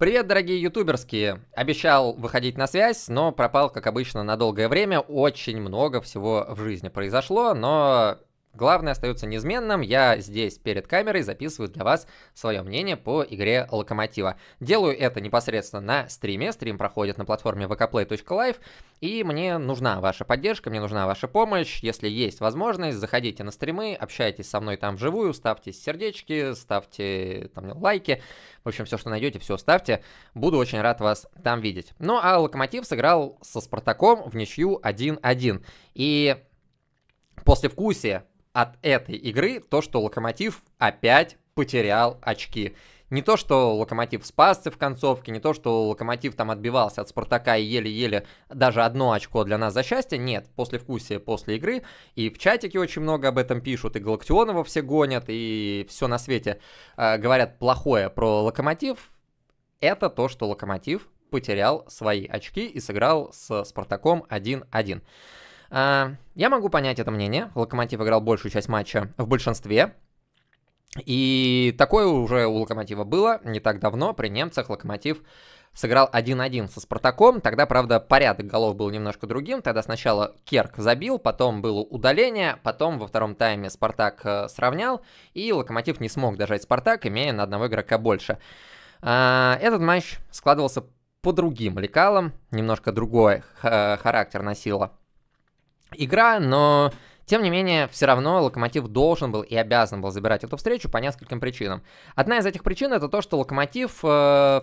Привет, дорогие ютуберские! Обещал выходить на связь, но пропал, как обычно, на долгое время. Очень много всего в жизни произошло, но Главное остается неизменным, я здесь перед камерой записываю для вас свое мнение по игре Локомотива. Делаю это непосредственно на стриме, стрим проходит на платформе vkplay.live, и мне нужна ваша поддержка, мне нужна ваша помощь, если есть возможность, заходите на стримы, общайтесь со мной там вживую, ставьте сердечки, ставьте там, лайки, в общем, все, что найдете, все ставьте, буду очень рад вас там видеть. Ну а Локомотив сыграл со Спартаком в ничью 1-1, и... После вкусия от этой игры то, что Локомотив опять потерял очки. Не то, что Локомотив спасся в концовке, не то, что Локомотив там отбивался от Спартака и еле-еле даже одно очко для нас за счастье. Нет, после вкусия, после игры. И в чатике очень много об этом пишут, и Галактионова все гонят, и все на свете э, говорят плохое про Локомотив. Это то, что Локомотив потерял свои очки и сыграл с Спартаком 1-1. А, я могу понять это мнение. Локомотив играл большую часть матча в большинстве. И такое уже у Локомотива было не так давно. При немцах Локомотив сыграл 1-1 со Спартаком. Тогда, правда, порядок голов был немножко другим. Тогда сначала Керк забил, потом было удаление, потом во втором тайме Спартак э, сравнял, и Локомотив не смог дожать Спартак, имея на одного игрока больше. А, этот матч складывался по другим лекалам, немножко другой э, характер носила игра, но тем не менее, все равно Локомотив должен был и обязан был забирать эту встречу по нескольким причинам. Одна из этих причин это то, что Локомотив э,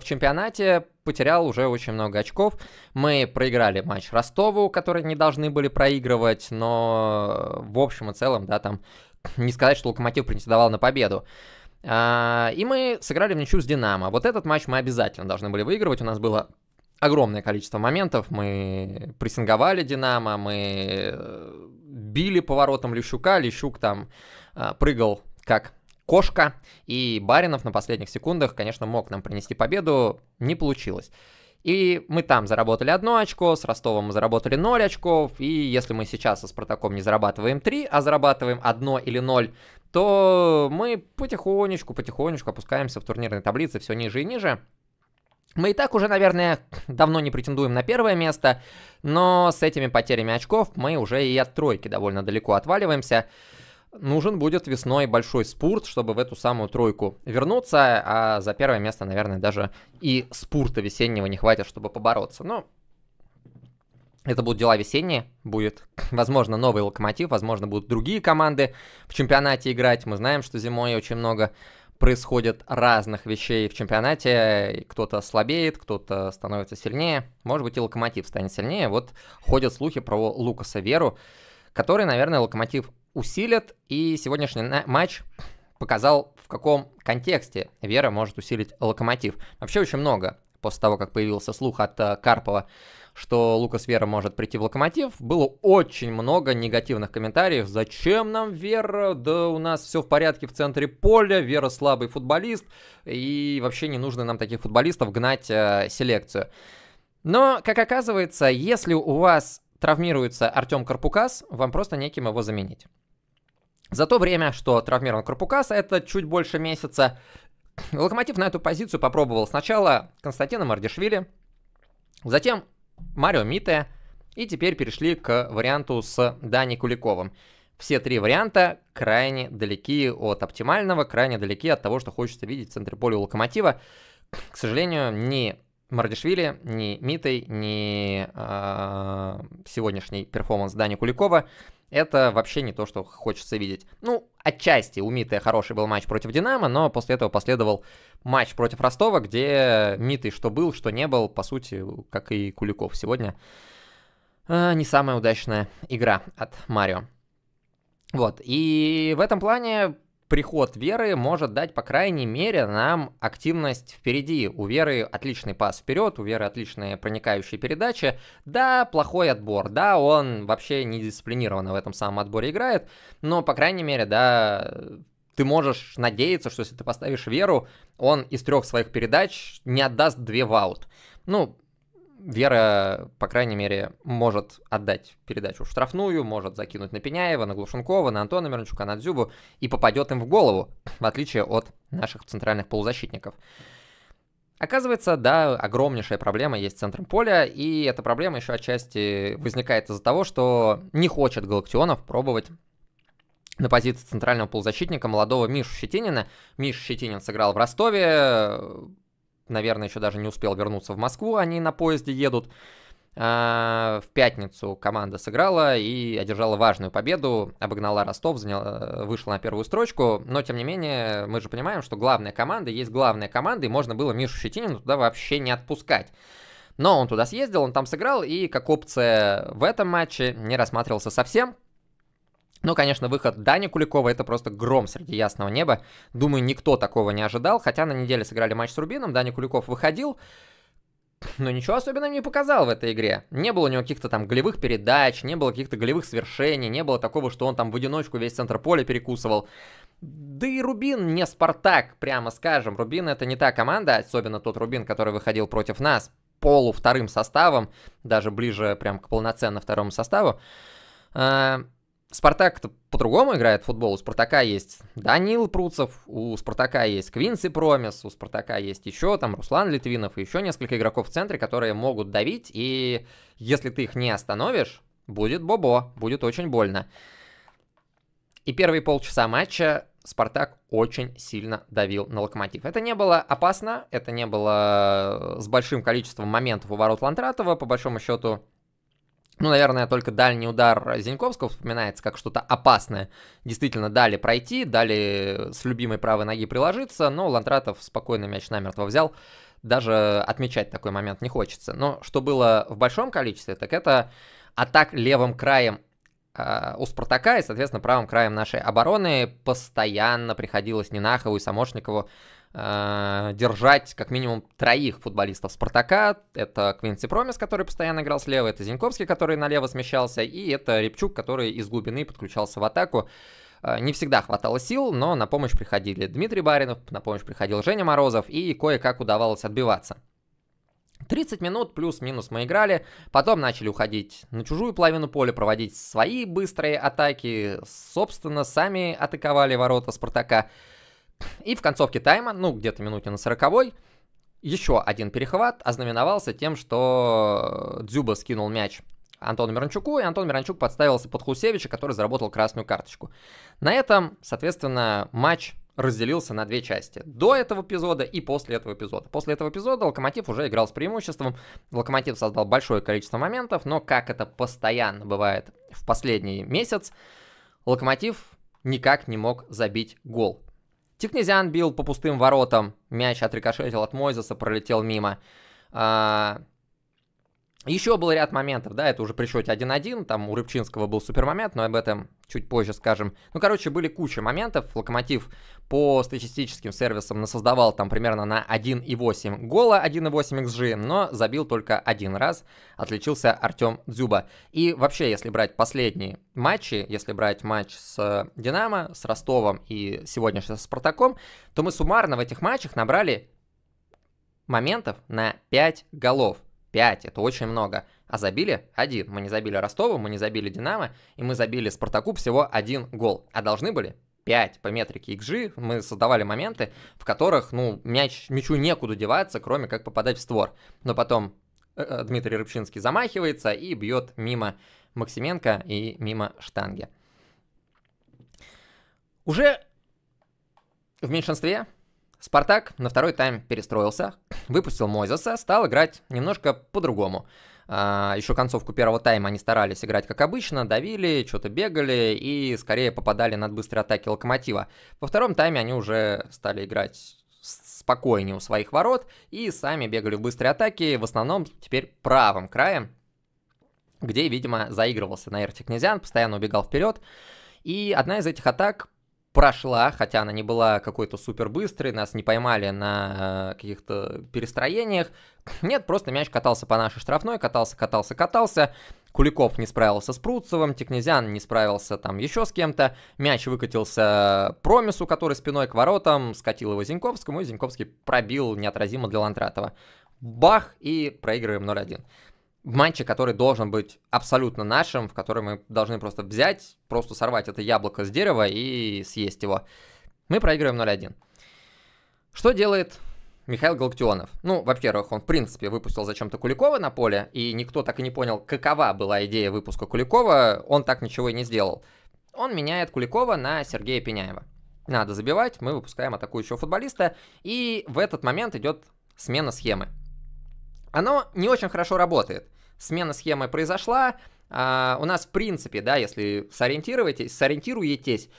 в чемпионате потерял уже очень много очков. Мы проиграли матч Ростову, который не должны были проигрывать, но в общем и целом, да, там не сказать, что Локомотив претендовал на победу. Э, и мы сыграли в ничью с Динамо. Вот этот матч мы обязательно должны были выигрывать. У нас было огромное количество моментов. Мы прессинговали Динамо, мы э, били поворотом Лещука. Лещук там э, прыгал как кошка. И Баринов на последних секундах, конечно, мог нам принести победу. Не получилось. И мы там заработали одно очко, с Ростовом мы заработали 0 очков, и если мы сейчас со Спартаком не зарабатываем 3, а зарабатываем 1 или 0, то мы потихонечку, потихонечку опускаемся в турнирной таблице все ниже и ниже. Мы и так уже, наверное, давно не претендуем на первое место, но с этими потерями очков мы уже и от тройки довольно далеко отваливаемся. Нужен будет весной большой спурт, чтобы в эту самую тройку вернуться, а за первое место, наверное, даже и спурта весеннего не хватит, чтобы побороться. Но это будут дела весенние, будет, возможно, новый локомотив, возможно, будут другие команды в чемпионате играть. Мы знаем, что зимой очень много происходит разных вещей в чемпионате. Кто-то слабеет, кто-то становится сильнее. Может быть, и Локомотив станет сильнее. Вот ходят слухи про Лукаса Веру, который, наверное, Локомотив усилит. И сегодняшний матч показал, в каком контексте Вера может усилить Локомотив. Вообще очень много после того, как появился слух от э, Карпова, что Лукас Вера может прийти в Локомотив, было очень много негативных комментариев. Зачем нам Вера? Да у нас все в порядке в центре поля, Вера слабый футболист, и вообще не нужно нам таких футболистов гнать э, селекцию. Но, как оказывается, если у вас травмируется Артем Карпукас, вам просто неким его заменить. За то время, что травмирован Карпукас, это чуть больше месяца, Локомотив на эту позицию попробовал сначала Константина Мардишвили, затем Марио Мите, и теперь перешли к варианту с Дани Куликовым. Все три варианта крайне далеки от оптимального, крайне далеки от того, что хочется видеть в центре поля у Локомотива. К сожалению, ни Мардишвили, ни Митой, ни э, сегодняшний перформанс Дани Куликова это вообще не то, что хочется видеть. Ну, отчасти у Миты хороший был матч против Динамо, но после этого последовал матч против Ростова, где Миты что был, что не был, по сути, как и Куликов сегодня. А, не самая удачная игра от Марио. Вот, и в этом плане приход Веры может дать, по крайней мере, нам активность впереди. У Веры отличный пас вперед, у Веры отличные проникающие передачи. Да, плохой отбор, да, он вообще не дисциплинированно в этом самом отборе играет, но, по крайней мере, да, ты можешь надеяться, что если ты поставишь Веру, он из трех своих передач не отдаст две ваут. Ну, Вера, по крайней мере, может отдать передачу в штрафную, может закинуть на Пеняева, на Глушенкова, на Антона Мирончука, на Дзюбу и попадет им в голову, в отличие от наших центральных полузащитников. Оказывается, да, огромнейшая проблема есть с центром поля, и эта проблема еще отчасти возникает из-за того, что не хочет Галактионов пробовать на позиции центрального полузащитника молодого Мишу Щетинина. Миш Щетинин сыграл в Ростове, наверное, еще даже не успел вернуться в Москву, они на поезде едут. А, в пятницу команда сыграла и одержала важную победу, обогнала Ростов, заняла, э, вышла на первую строчку, но тем не менее мы же понимаем, что главная команда есть главная команда, и можно было Мишу Щетинину туда вообще не отпускать. Но он туда съездил, он там сыграл, и как опция в этом матче не рассматривался совсем, ну, конечно, выход Дани Куликова это просто гром среди ясного неба. Думаю, никто такого не ожидал, хотя на неделе сыграли матч с Рубином, Дани Куликов выходил, но ничего особенного не показал в этой игре. Не было у него каких-то там голевых передач, не было каких-то голевых свершений, не было такого, что он там в одиночку весь центр поля перекусывал. Да и Рубин не Спартак, прямо скажем. Рубин это не та команда, особенно тот Рубин, который выходил против нас, полу вторым составом, даже ближе прям к полноценно второму составу. А, спартак по-другому играет в футбол. У Спартака есть Данил Пруцев, у Спартака есть Квинси Промес, у Спартака есть еще там Руслан Литвинов и еще несколько игроков в центре, которые могут давить, и если ты их не остановишь, будет бобо, будет очень больно. И первые полчаса матча Спартак очень сильно давил на Локомотив. Это не было опасно, это не было с большим количеством моментов у ворот Лантратова, по большому счету ну, наверное, только дальний удар Зиньковского вспоминается как что-то опасное. Действительно, дали пройти, дали с любимой правой ноги приложиться, но Лантратов спокойно мяч намертво взял. Даже отмечать такой момент не хочется. Но что было в большом количестве, так это атак левым краем э, у Спартака и, соответственно, правым краем нашей обороны постоянно приходилось Нинахову и Самошникову Э, держать как минимум троих футболистов Спартака. Это Квинси Промис, который постоянно играл слева, это Зиньковский, который налево смещался, и это Репчук, который из глубины подключался в атаку. Э, не всегда хватало сил, но на помощь приходили Дмитрий Баринов, на помощь приходил Женя Морозов, и кое-как удавалось отбиваться. 30 минут плюс-минус мы играли, потом начали уходить на чужую половину поля, проводить свои быстрые атаки, собственно, сами атаковали ворота Спартака. И в концовке тайма, ну, где-то минуте на 40 еще один перехват ознаменовался тем, что Дзюба скинул мяч Антону Мирончуку, и Антон Мирончук подставился под Хусевича, который заработал красную карточку. На этом, соответственно, матч разделился на две части. До этого эпизода и после этого эпизода. После этого эпизода Локомотив уже играл с преимуществом. Локомотив создал большое количество моментов, но как это постоянно бывает в последний месяц, Локомотив никак не мог забить гол. Тикнезиан бил по пустым воротам. Мяч отрикошетил от Мойзеса, пролетел мимо. А, еще был ряд моментов, да, это уже при счете 1-1, там у Рыбчинского был супер момент, но об этом чуть позже скажем. Ну, короче, были куча моментов, Локомотив по статистическим сервисам насоздавал там примерно на 1,8 гола, 1,8 XG, но забил только один раз, отличился Артем Дзюба. И вообще, если брать последние матчи, если брать матч с э, Динамо, с Ростовом и сегодня с Спартаком, то мы суммарно в этих матчах набрали моментов на 5 голов. 5, это очень много. А забили один. Мы не забили Ростову, мы не забили Динамо, и мы забили Спартаку всего один гол. А должны были 5 по метрике XG мы создавали моменты, в которых, ну, мяч, мячу некуда деваться, кроме как попадать в створ. Но потом э, э, Дмитрий Рыбчинский замахивается и бьет мимо Максименко и мимо штанги. Уже в меньшинстве Спартак на второй тайм перестроился, выпустил Мойзеса, стал играть немножко по-другому. А, еще концовку первого тайма они старались играть как обычно, давили, что-то бегали и скорее попадали над быстрые атаки Локомотива. Во втором тайме они уже стали играть спокойнее у своих ворот и сами бегали в быстрые атаки, в основном теперь правым краем, где, видимо, заигрывался на Эрте Князян, постоянно убегал вперед. И одна из этих атак прошла, хотя она не была какой-то супер быстрой, нас не поймали на э, каких-то перестроениях. Нет, просто мяч катался по нашей штрафной, катался, катался, катался. Куликов не справился с Пруцевым, Текнезян не справился там еще с кем-то. Мяч выкатился э, Промису, который спиной к воротам, скатил его Зиньковскому, и Зиньковский пробил неотразимо для Лантратова. Бах, и проигрываем 0-1 в матче, который должен быть абсолютно нашим, в который мы должны просто взять, просто сорвать это яблоко с дерева и съесть его, мы проигрываем 0-1. Что делает Михаил Галактионов? Ну, во-первых, он в принципе выпустил зачем-то Куликова на поле, и никто так и не понял, какова была идея выпуска Куликова, он так ничего и не сделал. Он меняет Куликова на Сергея Пеняева. Надо забивать, мы выпускаем атакующего футболиста, и в этот момент идет смена схемы. Оно не очень хорошо работает смена схемы произошла, а, у нас в принципе, да, если сориентируетесь, сориентируетесь,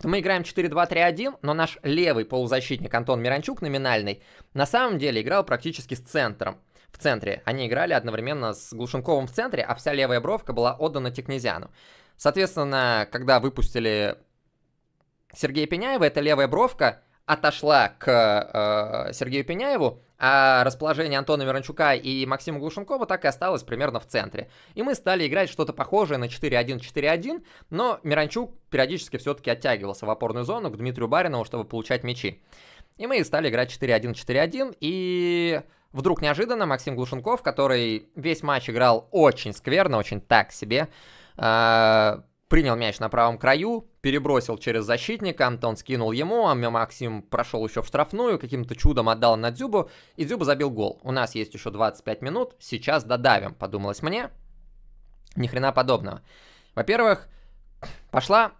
то мы играем 4-2-3-1, но наш левый полузащитник Антон Миранчук, номинальный, на самом деле играл практически с центром. В центре. Они играли одновременно с Глушенковым в центре, а вся левая бровка была отдана Текнезяну. Соответственно, когда выпустили Сергея Пеняева, эта левая бровка отошла к э, Сергею Пеняеву, а расположение Антона Миранчука и Максима Глушенкова так и осталось примерно в центре. И мы стали играть что-то похожее на 4-1-4-1, но Миранчук периодически все-таки оттягивался в опорную зону к Дмитрию Баринову, чтобы получать мячи. И мы стали играть 4-1-4-1, и вдруг неожиданно Максим Глушенков, который весь матч играл очень скверно, очень так себе, э, принял мяч на правом краю, перебросил через защитника, Антон скинул ему, а Максим прошел еще в штрафную, каким-то чудом отдал на Дзюбу, и Дзюба забил гол. У нас есть еще 25 минут, сейчас додавим, подумалось мне. Ни хрена подобного. Во-первых, пошла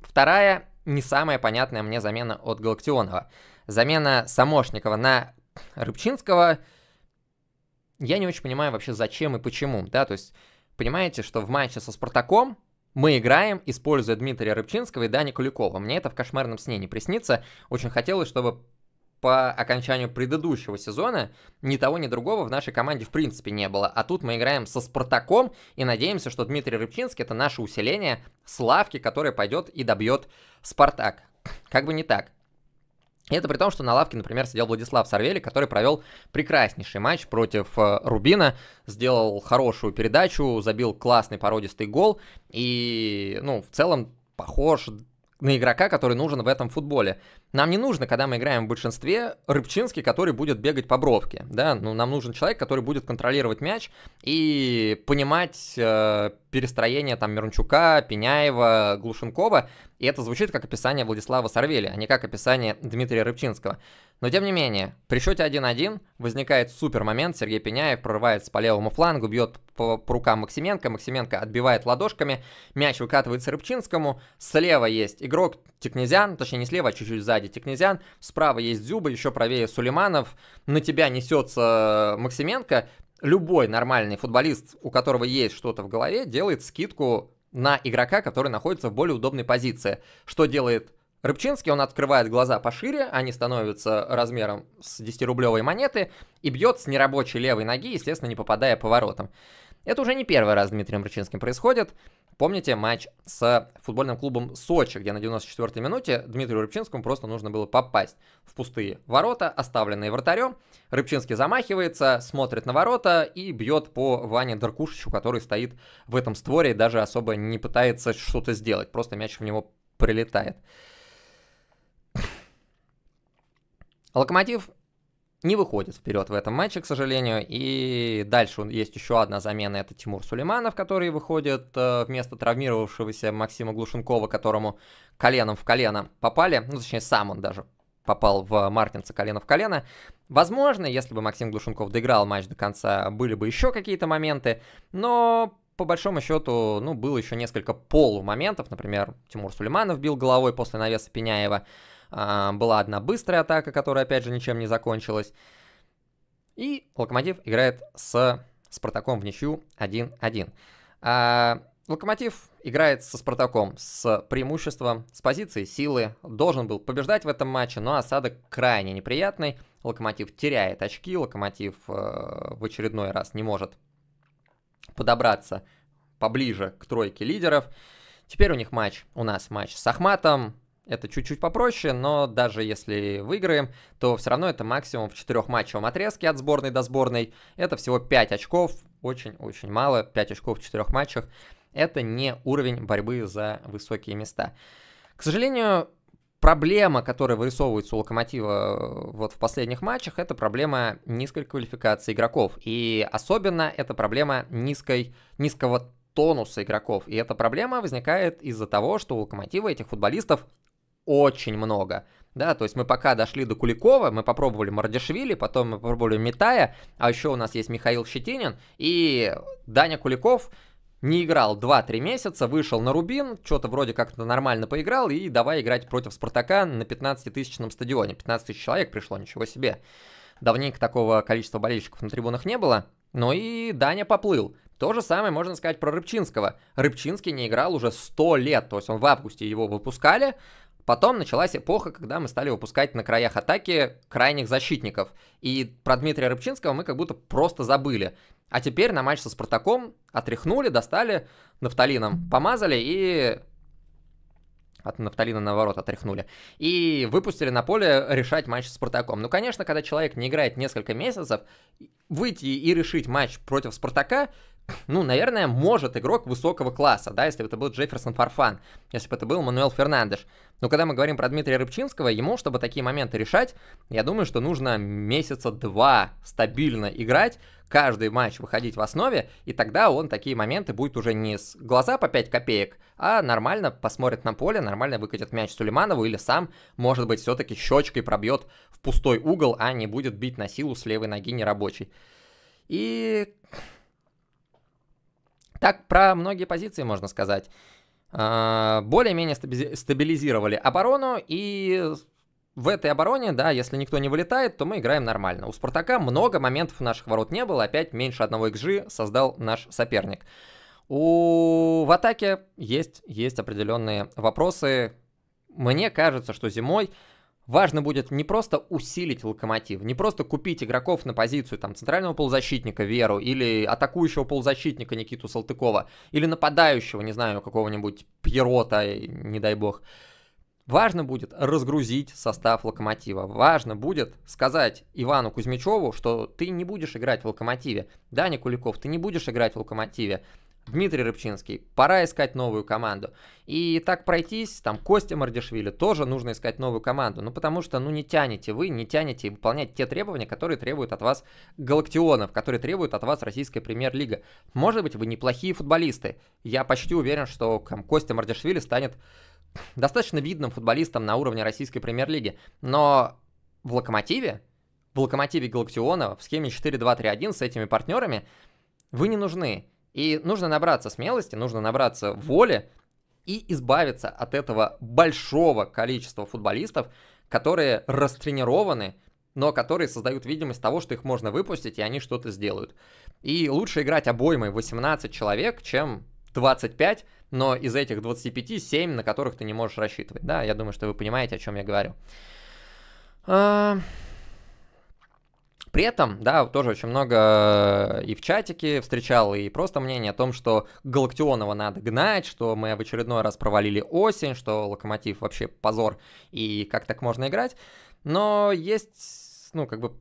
вторая, не самая понятная мне замена от Галактионова. Замена Самошникова на Рыбчинского. Я не очень понимаю вообще зачем и почему, да, то есть понимаете, что в матче со Спартаком мы играем, используя Дмитрия Рыбчинского и Дани Куликова. Мне это в кошмарном сне не приснится. Очень хотелось, чтобы по окончанию предыдущего сезона ни того, ни другого в нашей команде в принципе не было. А тут мы играем со Спартаком и надеемся, что Дмитрий Рыбчинский это наше усиление славки, которое пойдет и добьет Спартак. Как бы не так. Это при том, что на лавке, например, сидел Владислав Сарвели, который провел прекраснейший матч против э, Рубина, сделал хорошую передачу, забил классный породистый гол и, ну, в целом похож на игрока, который нужен в этом футболе. Нам не нужно, когда мы играем в большинстве, Рыбчинский, который будет бегать по бровке, да, ну, нам нужен человек, который будет контролировать мяч и понимать э, перестроение там Мирончука, Пеняева, Глушенкова, и это звучит как описание Владислава Сорвели, а не как описание Дмитрия Рыбчинского. Но тем не менее, при счете 1-1 возникает супер момент, Сергей Пеняев прорывается по левому флангу, бьет по, по рукам Максименко, Максименко отбивает ладошками, мяч выкатывается Рыбчинскому, слева есть игрок Текнезян, точнее не слева, а чуть-чуть сзади Текнезян, справа есть Зюба, еще правее Сулейманов, на тебя несется Максименко, любой нормальный футболист, у которого есть что-то в голове, делает скидку на игрока, который находится в более удобной позиции. Что делает Рыбчинский, он открывает глаза пошире, они становятся размером с 10-рублевой монеты и бьет с нерабочей левой ноги, естественно, не попадая по воротам. Это уже не первый раз с Дмитрием Рыбчинским происходит. Помните матч с футбольным клубом Сочи, где на 94-й минуте Дмитрию Рыбчинскому просто нужно было попасть в пустые ворота, оставленные вратарем. Рыбчинский замахивается, смотрит на ворота и бьет по Ване Даркушичу, который стоит в этом створе и даже особо не пытается что-то сделать, просто мяч в него прилетает. Локомотив не выходит вперед в этом матче, к сожалению. И дальше есть еще одна замена, это Тимур Сулейманов, который выходит э, вместо травмировавшегося Максима Глушенкова, которому коленом в колено попали, ну точнее сам он даже попал в Мартинца колено в колено. Возможно, если бы Максим Глушенков доиграл матч до конца, были бы еще какие-то моменты, но по большому счету, ну, было еще несколько полумоментов, например, Тимур Сулейманов бил головой после навеса Пеняева, а, была одна быстрая атака, которая, опять же, ничем не закончилась. И Локомотив играет с Спартаком в ничью 1-1. А, Локомотив играет со Спартаком с преимуществом, с позиции силы. Должен был побеждать в этом матче, но осадок крайне неприятный. Локомотив теряет очки, Локомотив э, в очередной раз не может подобраться поближе к тройке лидеров. Теперь у них матч, у нас матч с Ахматом, это чуть-чуть попроще, но даже если выиграем, то все равно это максимум в четырехматчевом отрезке от сборной до сборной. Это всего 5 очков, очень-очень мало, 5 очков в четырех матчах. Это не уровень борьбы за высокие места. К сожалению, проблема, которая вырисовывается у Локомотива вот в последних матчах, это проблема низкой квалификации игроков. И особенно это проблема низкой, низкого тонуса игроков. И эта проблема возникает из-за того, что у Локомотива этих футболистов очень много. Да, то есть мы пока дошли до Куликова, мы попробовали Мардишвили, потом мы попробовали Метая, а еще у нас есть Михаил Щетинин и Даня Куликов не играл 2-3 месяца, вышел на Рубин, что-то вроде как-то нормально поиграл, и давай играть против Спартака на 15-тысячном стадионе. 15 тысяч человек пришло, ничего себе. Давненько такого количества болельщиков на трибунах не было. но и Даня поплыл. То же самое можно сказать про Рыбчинского. Рыбчинский не играл уже 100 лет, то есть он в августе его выпускали, Потом началась эпоха, когда мы стали выпускать на краях атаки крайних защитников. И про Дмитрия Рыбчинского мы как будто просто забыли. А теперь на матч со Спартаком отряхнули, достали, нафталином помазали и от нафталина наоборот отряхнули. И выпустили на поле решать матч с Спартаком. Ну, конечно, когда человек не играет несколько месяцев, выйти и решить матч против Спартака ну, наверное, может игрок высокого класса, да, если бы это был Джефферсон Фарфан, если бы это был Мануэл Фернандеш. Но когда мы говорим про Дмитрия Рыбчинского, ему, чтобы такие моменты решать, я думаю, что нужно месяца два стабильно играть, каждый матч выходить в основе, и тогда он такие моменты будет уже не с глаза по 5 копеек, а нормально посмотрит на поле, нормально выкатит мяч Сулейманову или сам, может быть, все-таки щечкой пробьет в пустой угол, а не будет бить на силу с левой ноги нерабочей. И так про многие позиции можно сказать. А, более-менее стабилизировали оборону, и в этой обороне, да, если никто не вылетает, то мы играем нормально. У Спартака много моментов наших ворот не было, опять меньше одного XG создал наш соперник. У... В атаке есть, есть определенные вопросы. Мне кажется, что зимой Важно будет не просто усилить локомотив, не просто купить игроков на позицию там, центрального полузащитника Веру или атакующего полузащитника Никиту Салтыкова или нападающего, не знаю, какого-нибудь Пьерота, э, не дай бог. Важно будет разгрузить состав локомотива. Важно будет сказать Ивану Кузьмичеву, что ты не будешь играть в локомотиве. Даня Куликов, ты не будешь играть в локомотиве. Дмитрий Рыбчинский, пора искать новую команду. И так пройтись, там Костя Мардишвили, тоже нужно искать новую команду. Ну, потому что, ну, не тянете вы, не тянете выполнять те требования, которые требуют от вас Галактионов, которые требуют от вас российская премьер-лига. Может быть, вы неплохие футболисты. Я почти уверен, что там, Костя Мардишвили станет достаточно видным футболистом на уровне российской премьер-лиги. Но в «Локомотиве», в «Локомотиве Галактиона», в схеме 4-2-3-1 с этими партнерами вы не нужны. И нужно набраться смелости, нужно набраться воли и избавиться от этого большого количества футболистов, которые растренированы, но которые создают видимость того, что их можно выпустить, и они что-то сделают. И лучше играть обоймой 18 человек, чем 25, но из этих 25 7, на которых ты не можешь рассчитывать. Да, я думаю, что вы понимаете, о чем я говорю. А, при этом, да, тоже очень много э, и в чатике встречал, и просто мнение о том, что Галактионова надо гнать, что мы в очередной раз провалили осень, что Локомотив вообще позор, и как так можно играть. Но есть, ну, как бы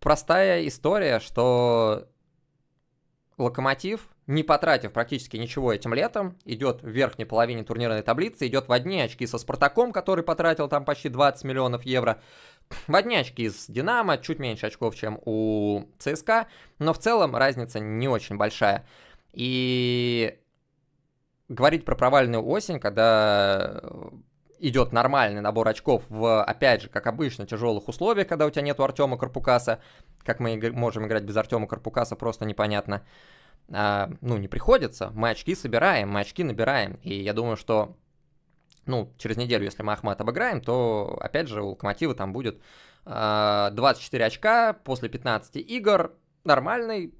простая история, что Локомотив не потратив практически ничего этим летом, идет в верхней половине турнирной таблицы, идет в одни очки со Спартаком, который потратил там почти 20 миллионов евро, в одни очки с Динамо, чуть меньше очков, чем у ЦСКА, но в целом разница не очень большая. И говорить про провальную осень, когда идет нормальный набор очков в, опять же, как обычно, тяжелых условиях, когда у тебя нету Артема Карпукаса, как мы можем играть без Артема Карпукаса, просто непонятно. А, ну, не приходится. Мы очки собираем, мы очки набираем. И я думаю, что ну, через неделю, если мы Ахмат обыграем, то, опять же, у Локомотива там будет э, а, 24 очка после 15 игр, нормальный,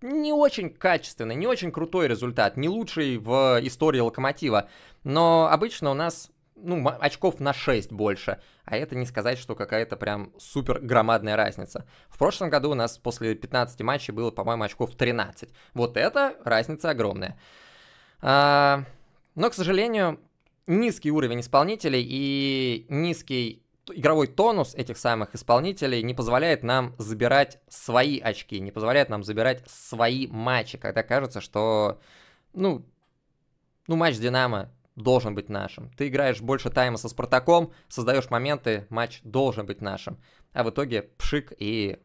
не очень качественный, не очень крутой результат, не лучший в истории Локомотива, но обычно у нас ну, очков на 6 больше, а это не сказать, что какая-то прям супер громадная разница. В прошлом году у нас после 15 матчей было, по-моему, очков 13. Вот это разница огромная. А, но, к сожалению, низкий уровень исполнителей и низкий игровой тонус этих самых исполнителей не позволяет нам забирать свои очки, не позволяет нам забирать свои матчи, когда кажется, что, ну, ну, матч Динамо должен быть нашим. Ты играешь больше тайма со Спартаком, создаешь моменты, матч должен быть нашим. А в итоге пшик и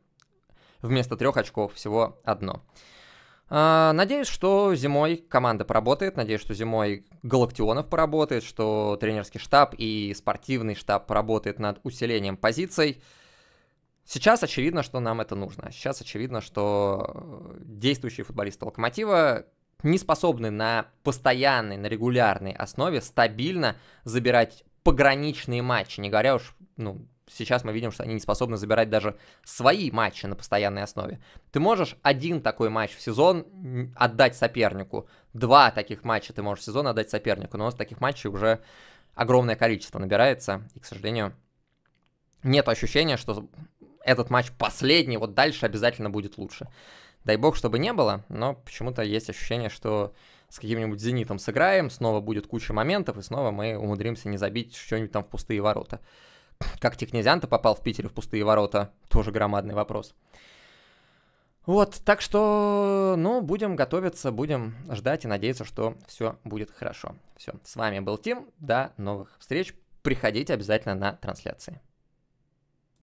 вместо трех очков всего одно. А, надеюсь, что зимой команда поработает, надеюсь, что зимой Галактионов поработает, что тренерский штаб и спортивный штаб поработает над усилением позиций. Сейчас очевидно, что нам это нужно. Сейчас очевидно, что э, действующие футболисты Локомотива не способны на постоянной, на регулярной основе стабильно забирать пограничные матчи, не говоря уж, ну, сейчас мы видим, что они не способны забирать даже свои матчи на постоянной основе. Ты можешь один такой матч в сезон отдать сопернику, два таких матча ты можешь в сезон отдать сопернику, но у нас таких матчей уже огромное количество набирается, и, к сожалению, нет ощущения, что этот матч последний, вот дальше обязательно будет лучше. Дай бог, чтобы не было, но почему-то есть ощущение, что с каким-нибудь «Зенитом» сыграем, снова будет куча моментов, и снова мы умудримся не забить что-нибудь там в пустые ворота. Как Технезиан-то попал в Питере в пустые ворота, тоже громадный вопрос. Вот, так что, ну, будем готовиться, будем ждать и надеяться, что все будет хорошо. Все, с вами был Тим, до новых встреч, приходите обязательно на трансляции.